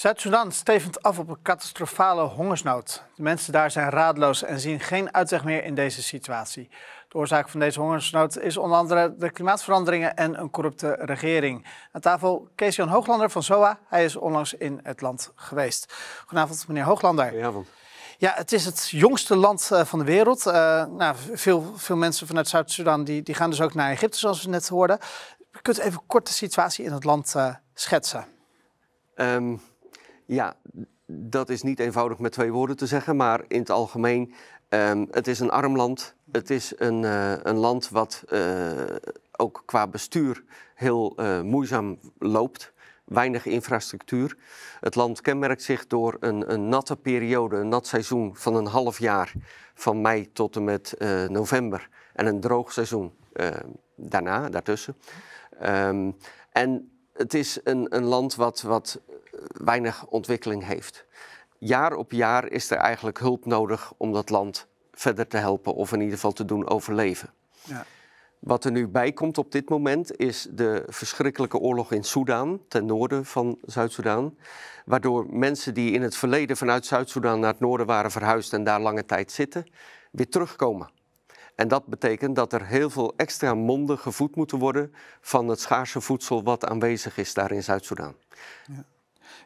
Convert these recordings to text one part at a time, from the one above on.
Zuid-Soedan stevend af op een catastrofale hongersnood. De mensen daar zijn raadloos en zien geen uitweg meer in deze situatie. De oorzaak van deze hongersnood is onder andere de klimaatveranderingen en een corrupte regering. Aan tafel Kees-Jan Hooglander van ZOA. Hij is onlangs in het land geweest. Goedenavond, meneer Hooglander. Goedenavond. Ja, het is het jongste land eh, van de wereld. Eh, nou, veel, veel mensen vanuit Zuid-Soedan die, die gaan dus ook naar Egypte, zoals we net hoorden. Kunt u even kort de situatie in het land eh, schetsen. Ehm, ja, dat is niet eenvoudig met twee woorden te zeggen, maar in het algemeen, ehm, het is een arm land. Het is een, eh, een land wat eh, ook qua bestuur heel eh, moeizaam loopt. Weinig infrastructuur. Het land kenmerkt zich door een, een, natte periode, een nat seizoen van een half jaar, van mei tot en met november, en een droog seizoen daarna, daartussen. Ehm, en het is een, een land wat, wat weinig ontwikkeling heeft. Jaar op jaar is er eigenlijk hulp nodig om dat land verder te helpen of in ieder geval te doen overleven. Ja. Wat er nu bij komt op dit moment is de verschrikkelijke oorlog in Soedan, ten noorden van Zuid-Soedan. Waardoor mensen die in het verleden vanuit Zuid-Soedan naar het noorden waren verhuisd en daar lange tijd zitten, weer terugkomen. En dat betekent dat er heel veel extra monden gevoed moeten worden van het schaarse voedsel wat aanwezig is daar in Zuid-Soedan. Ja.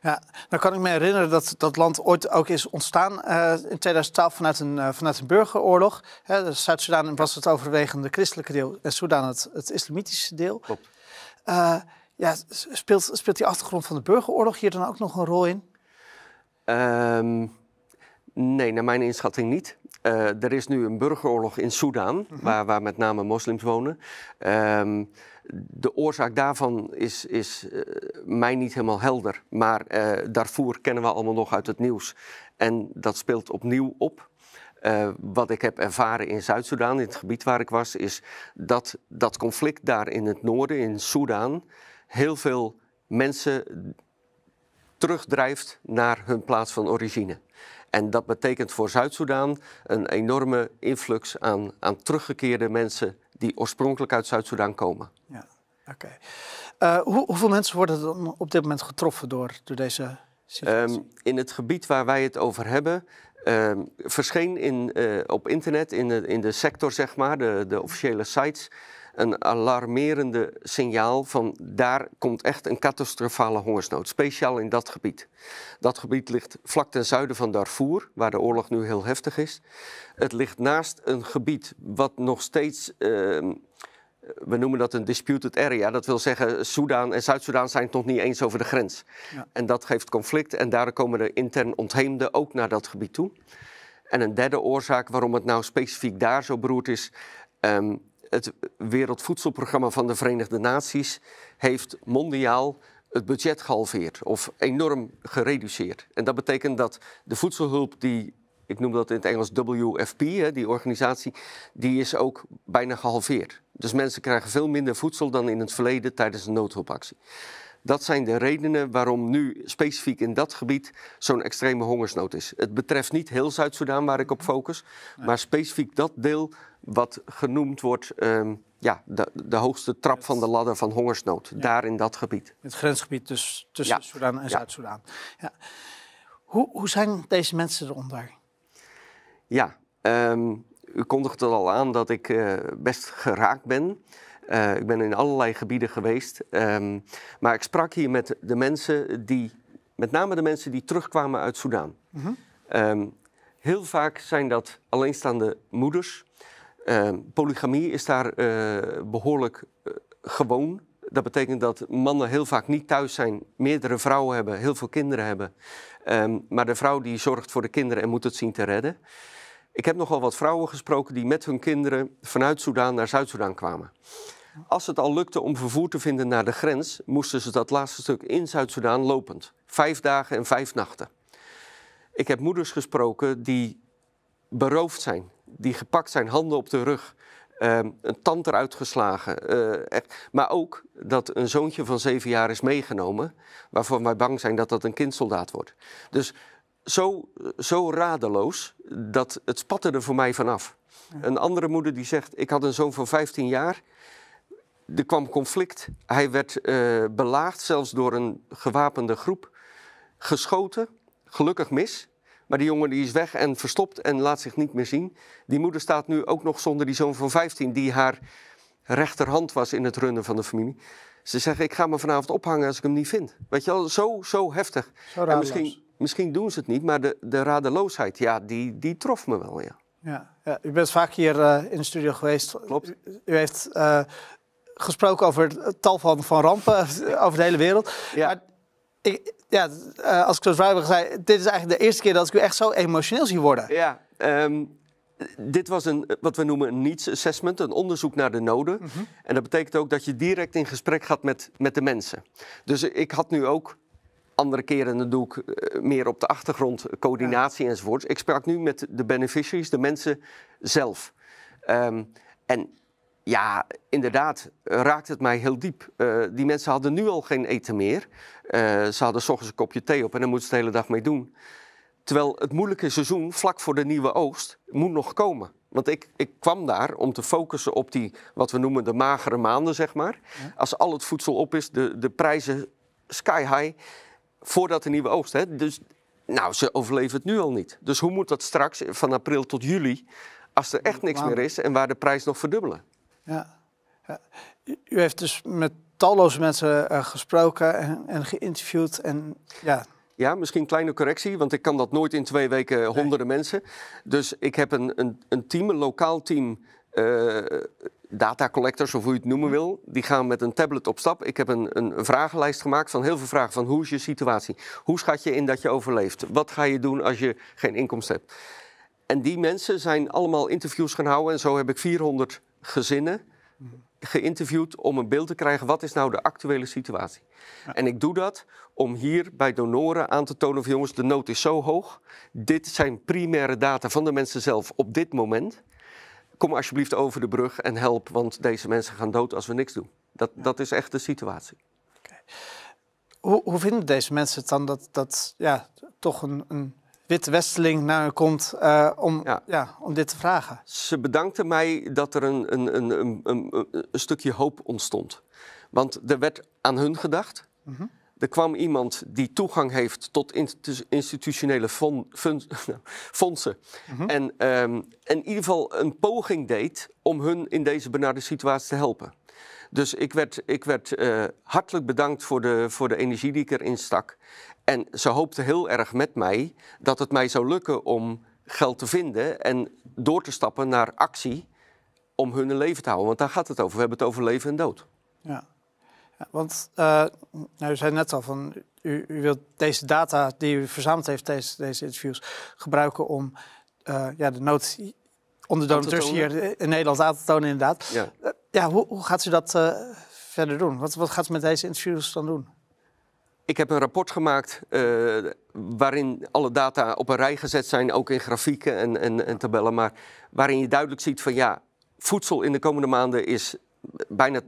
Ja, dan kan ik me herinneren dat dat land ooit ook is ontstaan eh, in 2012 vanuit een, eh, vanuit een burgeroorlog. Zuid-Soedan was het overwegende christelijke deel en eh, Soedan het, het islamitische deel. Klopt. ja, speelt, speelt die achtergrond van de burgeroorlog hier dan ook nog een rol in? Ehm, nee, naar mijn inschatting niet. er is nu een burgeroorlog in Soedan, mhm. waar, waar met name moslims wonen. Ehm, de oorzaak daarvan is, is eh, mij niet helemaal helder. Maar uh, eh, Darfur kennen we allemaal nog uit het nieuws. En dat speelt opnieuw op. Eh, wat ik heb ervaren in Zuid-Soedan, in het gebied waar ik was, is dat dat conflict daar in het noorden, in Soedan, heel veel mensen terugdrijft naar hun plaats van origine. En dat betekent voor Zuid-Soedan een enorme influx aan, aan teruggekeerde mensen die oorspronkelijk uit Zuid-Soedan komen. Ja, oké. Eh, hoeveel mensen worden op dit moment getroffen door, door deze situatie? Ehm, in het gebied waar wij het over hebben, um, verscheen in, eh, op internet, in de, in de sector zeg maar, de, de officiële sites een alarmerende signaal van daar komt echt een catastrofale hongersnood, speciaal in dat gebied. Dat gebied ligt vlak ten zuiden van Darfur, waar de oorlog nu heel heftig is. Het ligt naast een gebied wat nog steeds, ehm, we noemen dat een disputed area, dat wil zeggen Soedan en Zuid-Soedan zijn het nog niet eens over de grens. Ja. En dat geeft conflict en daar komen de intern ontheemden ook naar dat gebied toe. En een derde oorzaak waarom het nou specifiek daar zo beroerd is, ehm, het Wereldvoedselprogramma van de Verenigde Naties heeft mondiaal het budget gehalveerd of enorm gereduceerd. En dat betekent dat de voedselhulp die, ik noem dat in het Engels WFP, hè, die organisatie, die is ook bijna gehalveerd. Dus mensen krijgen veel minder voedsel dan in het verleden tijdens een noodhulpactie. Dat zijn de redenen waarom nu specifiek in dat gebied zo'n extreme hongersnood is. Het betreft niet heel Zuid-Soedan waar ik op mhm. focus, maar specifiek dat deel wat genoemd wordt ehm, ja, de, de, hoogste trap van de ladder van hongersnood. Daar in dat gebied. Het grensgebied dus tussen ja. Soedan en Zuid-Soedan. Ja. Hoe, hoe, zijn deze mensen eronder? Ja, ehm, u kondigt het al aan dat ik eh, best geraakt ben. Eh, ik ben in allerlei gebieden geweest. Ehm, maar ik sprak hier met de mensen die, met name de mensen die terugkwamen uit Soedan. Mhm. Ehm, heel vaak zijn dat alleenstaande moeders. Ehm, polygamie is daar eh, behoorlijk eh, gewoon. Dat betekent dat mannen heel vaak niet thuis zijn, meerdere vrouwen hebben, heel veel kinderen hebben. maar de vrouw die zorgt voor de kinderen en moet het zien te redden. Ik heb nogal wat vrouwen gesproken die met hun kinderen vanuit Soedan naar Zuid-Soedan kwamen. Als het al lukte om vervoer te vinden naar de grens, moesten ze dat laatste stuk in Zuid-Soedan lopend. Vijf dagen en vijf nachten. Ik heb moeders gesproken die beroofd zijn, die gepakt zijn, handen op de rug, ehm, een tand eruit geslagen. Eh, maar ook dat een zoontje van zeven jaar is meegenomen, waarvan wij bang zijn dat dat een kindsoldaat wordt. Dus zo, zo radeloos dat, het spatte er voor mij vanaf. Een andere moeder die zegt, ik had een zoon van 15 jaar. Er kwam conflict. Hij werd uh, belaagd, zelfs door een gewapende groep. Geschoten, gelukkig mis. Maar die jongen die is weg en verstopt en laat zich niet meer zien. Die moeder staat nu ook nog zonder die zoon van 15, die haar rechterhand was in het runnen van de familie. Ze zeggen, ik ga me vanavond ophangen als ik hem niet vind. Weet je wel, zo, zo heftig. en misschien misschien doen ze het niet, maar de, de radeloosheid, ja, die, die trof me wel, ja. Ja, ja u bent vaak hier eh, in de studio geweest. Klopt. U, heeft eh, gesproken over tal van, van rampen over de hele wereld. Ja. Maar ik, ja, uh, als ik zo zei, dit is eigenlijk de eerste keer dat ik u echt zo emotioneel zie worden. Ja, ehm, dit was een, wat we noemen een needs assessment, een onderzoek naar de noden. Mhm. En dat betekent ook dat je direct in gesprek gaat met, met de mensen. Dus ik had nu ook andere keren doe ik eh, meer op de achtergrond eh, coördinatie enzovoorts. Ik sprak nu met de beneficiaries, de mensen zelf. Ehm, en ja, inderdaad, eh, raakt het mij heel diep. die mensen hadden nu al geen eten meer. ze hadden s ochtends een kopje thee op en dan moeten ze de hele dag mee doen. Terwijl het moeilijke seizoen, vlak voor de nieuwe oogst, moet nog komen. Want ik, ik kwam daar om te focussen op die, wat we noemen de magere maanden, zeg maar. Als al het voedsel op is, de, de prijzen sky high voordat de nieuwe oogst. Hè? Dus nou, ze overleven het nu al niet. Dus hoe moet dat straks van april tot juli, als er echt niks meer is en waar de prijs nog verdubbelen? Ja. U heeft dus met talloze mensen eh, gesproken en, en, geïnterviewd. En, ja. ja, misschien een kleine correctie, want ik kan dat nooit in twee weken honderden mensen. Dus ik heb een, een, een team, een lokaal team. Eh, Datacollectors of hoe je het noemen wil, die gaan met een tablet op stap. Ik heb een, een vragenlijst gemaakt van heel veel vragen van hoe is je situatie? Hoe schat je in dat je overleeft? Wat ga je doen als je geen inkomsten hebt? En die mensen zijn allemaal interviews gaan houden en zo heb ik 400 gezinnen geïnterviewd om een beeld te krijgen wat is nou de actuele situatie. Ja. En ik doe dat om hier bij donoren aan te tonen van jongens, de nood is zo hoog. Dit zijn primaire data van de mensen zelf op dit moment kom alsjeblieft over de brug en help, want deze mensen gaan dood als we niks doen. Dat, dat is echt de situatie. Hoe, hoe, vinden deze mensen het dan dat, dat ja, toch een, een wit westeling naar hen komt eh, om, ja. om dit te vragen? Ze bedankte mij dat er een, een, een, een, een, stukje hoop ontstond. Want er werd aan hun gedacht. Mhm. Er kwam iemand die toegang heeft tot institutionele fondsen. Mhm. En ehm, in ieder geval een poging deed om hun in deze benarde situatie te helpen. Dus ik werd, ik werd eh, hartelijk bedankt voor de, voor de energie die ik erin stak. En ze hoopte heel erg met mij dat het mij zou lukken om geld te vinden en door te stappen naar actie om hun leven te houden. Want daar gaat het over. We hebben het over leven en dood. Ja. Want eh, nou, u zei net al van u, u, wilt deze data die u verzameld heeft, deze, deze interviews, gebruiken om uh, ja, de nood onder hier in Nederland aan te tonen, inderdaad. Ja, eh, ja hoe, hoe, gaat u dat verder doen? Wat, wat gaat u met deze interviews dan doen? Ik heb een rapport gemaakt waarin alle data op een rij gezet zijn, ook in grafieken en, en, en, tabellen, maar waarin je duidelijk ziet van ja, voedsel in de komende maanden is bijna 90%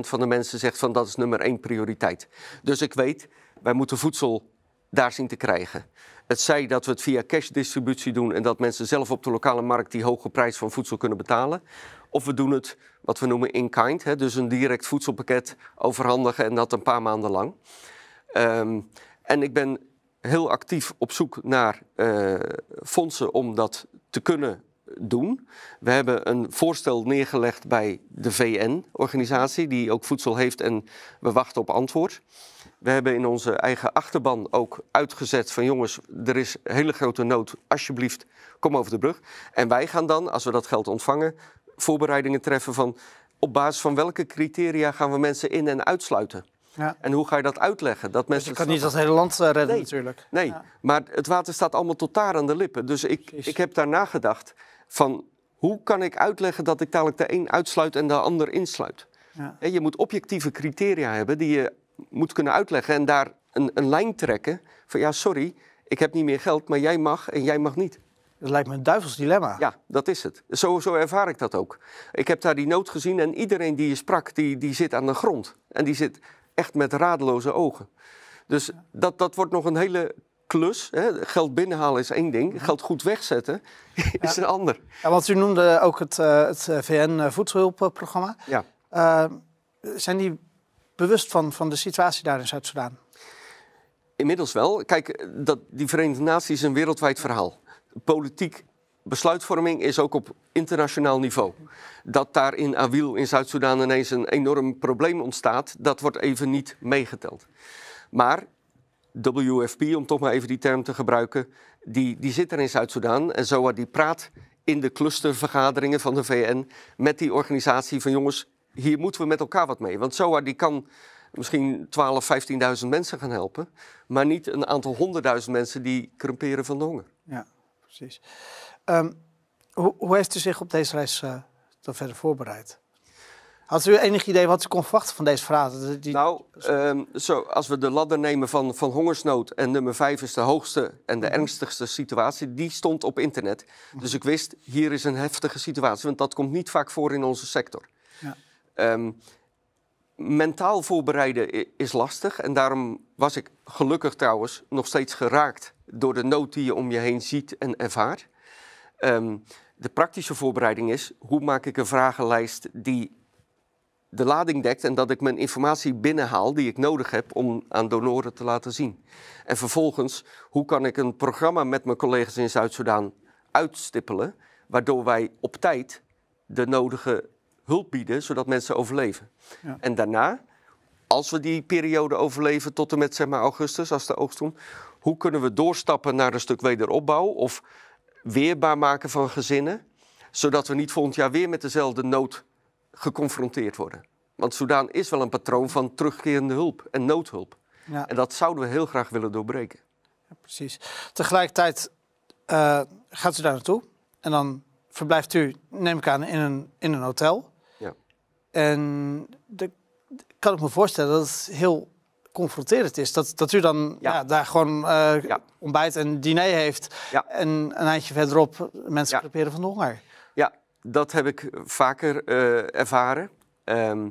van de mensen zegt van dat is nummer één prioriteit. Dus ik weet, wij moeten voedsel daar zien te krijgen. Het zij dat we het via cash distributie doen en dat mensen zelf op de lokale markt die hoge prijs van voedsel kunnen betalen. Of we doen het wat we noemen in-kind, hè, dus een direct voedselpakket overhandigen en dat een paar maanden lang. Ehm, en ik ben heel actief op zoek naar eh, fondsen om dat te kunnen doen. We hebben een voorstel neergelegd bij de VN-organisatie, die ook voedsel heeft en we wachten op antwoord. We hebben in onze eigen achterban ook uitgezet van jongens, er is hele grote nood, alsjeblieft, kom over de brug. En wij gaan dan, als we dat geld ontvangen, voorbereidingen treffen van op basis van welke criteria gaan we mensen in- en uitsluiten. Ja. En hoe ga je dat uitleggen? Dat dus mensen dus je kan niet dat hele land eh, redden nee, natuurlijk. Nee, maar het water staat allemaal tot daar aan de lippen. Dus ik, ik heb daar nagedacht van hoe kan ik uitleggen dat ik dadelijk de een uitsluit en de ander insluit. Ja. Je moet objectieve criteria hebben die je moet kunnen uitleggen en daar een, een lijn trekken van ja, sorry, ik heb niet meer geld, maar jij mag en jij mag niet. Dat lijkt me een duivels dilemma. Ja, dat is het. Zo, zo ervaar ik dat ook. Ik heb daar die nood gezien en iedereen die je sprak, die, die zit aan de grond. En die zit echt met radeloze ogen. Dus dat, dat wordt nog een hele klus. Hè? Geld binnenhalen is één ding, mhm. geld goed wegzetten is een ander. Ja, want u noemde ook het, eh, het eh, VN-voedselhulpprogramma. Eh, ja. zijn die bewust van, van de situatie daar in Zuid-Soedan? Inmiddels wel. Kijk, dat, die Verenigde Naties is een wereldwijd verhaal. Politiek besluitvorming is ook op internationaal niveau. Dat daar in Awil in Zuid-Soedan ineens een enorm probleem ontstaat, dat wordt even niet meegeteld. Maar WFP, om toch maar even die term te gebruiken, die, die zit er in Zuid-Soedan. En Zoa die praat in de clustervergaderingen van de VN met die organisatie van jongens, hier moeten we met elkaar wat mee. Want Zoa die kan misschien 12, 15.000 mensen gaan helpen, maar niet een aantal honderdduizend mensen die krumperen van de honger. Ja, precies. Ehm, hoe, hoe, heeft u zich op deze reis uh, dan verder voorbereid? Had u enig idee wat u kon verwachten van deze vraag? Die... Nou, ehm, zo, als we de ladder nemen van, van hongersnood en nummer 5 is de hoogste en de mhm. ernstigste situatie, die stond op internet. Dus ik wist, hier is een heftige situatie, want dat komt niet vaak voor in onze sector. Ja. Ehm, mentaal voorbereiden is lastig en daarom was ik gelukkig trouwens nog steeds geraakt door de nood die je om je heen ziet en ervaart. Ehm, de praktische voorbereiding is, hoe maak ik een vragenlijst die de lading dekt en dat ik mijn informatie binnenhaal die ik nodig heb om aan donoren te laten zien. En vervolgens, hoe kan ik een programma met mijn collega's in Zuid-Soedan uitstippelen, waardoor wij op tijd de nodige hulp bieden, zodat mensen overleven. Ja. En daarna, als we die periode overleven tot en met zeg maar, augustus, als de oogst komt, hoe kunnen we doorstappen naar een stuk wederopbouw of weerbaar maken van gezinnen, zodat we niet volgend jaar weer met dezelfde nood geconfronteerd worden. Want Soedan is wel een patroon van terugkerende hulp en noodhulp. Ja. En dat zouden we heel graag willen doorbreken. Ja, precies. Tegelijkertijd eh, gaat u daar naartoe en dan verblijft u, neem ik aan, in een, in een hotel. Ja. En de, kan ik me voorstellen dat het heel confronterend is. Dat, dat u dan ja. daar gewoon eh, ontbijt en diner heeft. En een eindje verderop mensen proberen van de honger. Ja, dat heb ik eh, vaker eh, ervaren. Ehm,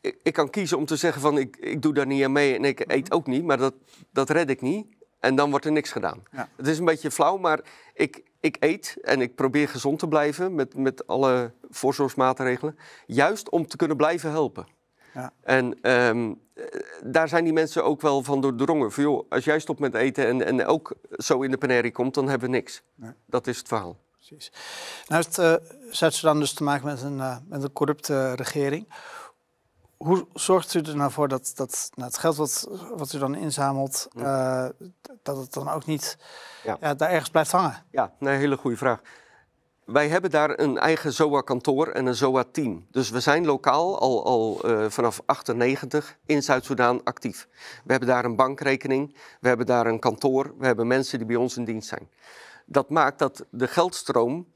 ik, kan kiezen om te zeggen van ik, ik doe daar niet aan mee en ik eet mhm. ook niet, maar dat, dat red ik niet. En dan wordt er niks gedaan. Het is een beetje flauw, maar ik, ik eet en ik probeer gezond te blijven met, met alle voorzorgsmaatregelen. Juist om te kunnen blijven helpen. Ja. En ehm, eh, daar zijn die mensen ook wel van doordrongen. Van, joh, als jij stopt met eten en, en ook zo in de panerie komt, dan hebben we niks. Nee. Dat is het verhaal. Nou heeft uh, eh, Zuid-Soedan dus te maken met een, eh, met een corrupte regering. Hoe zorgt u er nou voor dat, dat nou, het geld wat, wat u dan inzamelt, eh, dat het dan ook niet ja. daar ergens blijft hangen? Ja, een hele goede vraag. Wij hebben daar een eigen ZOA-kantoor en een ZOA-team. Dus we zijn lokaal al, al vanaf 98 in Zuid-Soedan actief. We hebben daar een bankrekening, we hebben daar een kantoor, we hebben mensen die bij ons in dienst zijn dat maakt dat de geldstroom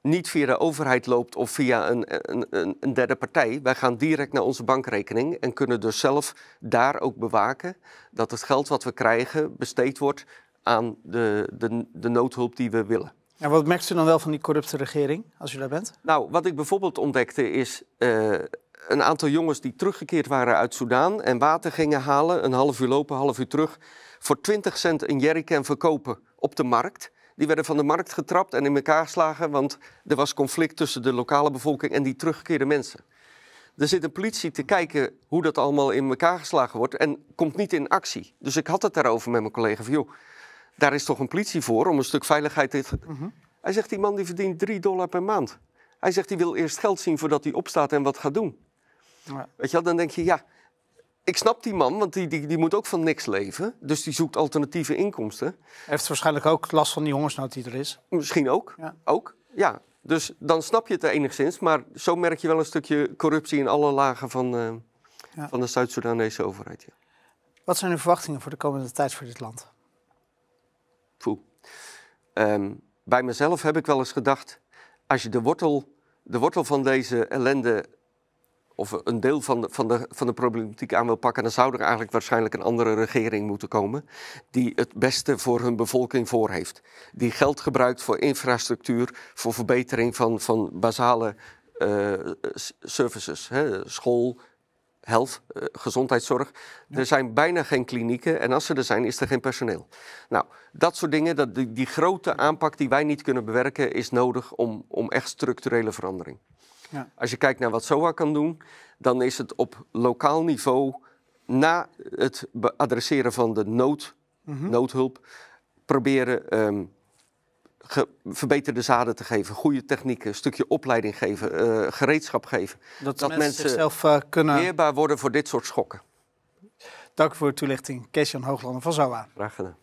niet via de overheid loopt of via een, een, een, derde partij. Wij gaan direct naar onze bankrekening en kunnen dus zelf daar ook bewaken dat het geld wat we krijgen besteed wordt aan de, de, de noodhulp die we willen. En wat merkt u dan wel van die corrupte regering als u daar bent? Nou, wat ik bijvoorbeeld ontdekte is eh, een aantal jongens die teruggekeerd waren uit Soedan en water gingen halen, een half uur lopen, een half uur terug, voor 20 cent een jerrycan verkopen op de markt die werden van de markt getrapt en in elkaar geslagen, want er was conflict tussen de lokale bevolking en die teruggekeerde mensen. Er zit een politie te kijken hoe dat allemaal in elkaar geslagen wordt en komt niet in actie. Dus ik had het daarover met mijn collega van, joh, daar is toch een politie voor om een stuk veiligheid te... Mm Hij zegt, die man die verdient 3 dollar per maand. Hij zegt, die wil eerst geld zien voordat hij opstaat en wat gaat doen. Ja. Weet je wel, dan denk je, ja, ik snap die man, want die, die, die moet ook van niks leven. Dus die zoekt alternatieve inkomsten. Hij heeft waarschijnlijk ook last van die hongersnood die er is. Misschien ook. Ja. Ook, ja. Dus dan snap je het enigszins. Maar zo merk je wel een stukje corruptie in alle lagen van, eh, van de Zuid-Soedanese overheid. Ja. Wat zijn uw verwachtingen voor de komende tijd voor dit land? Um, bij mezelf heb ik wel eens gedacht... als je de wortel, de wortel van deze ellende of een deel van de, van, de, van de problematiek aan wil pakken, dan zou er eigenlijk waarschijnlijk een andere regering moeten komen die het beste voor hun bevolking voor heeft. Die geld gebruikt voor infrastructuur, voor verbetering van, van basale eh, services, hè, school, health, eh, gezondheidszorg. Er zijn bijna geen klinieken en als ze er zijn, is er geen personeel. Nou, dat soort dingen, dat, die, die grote aanpak die wij niet kunnen bewerken, is nodig om, om echt structurele verandering. Als je kijkt naar wat SOA kan doen, dan is het op lokaal niveau na het adresseren van de nood, mhm. noodhulp proberen ehm, verbeterde zaden te geven, goede technieken, een stukje opleiding geven, eh, gereedschap geven. Dat, mensen, zelf eh, kunnen... weerbaar worden voor dit soort schokken. Dank voor de toelichting, Kees-Jan Hooglander van ZOA. Graag gedaan.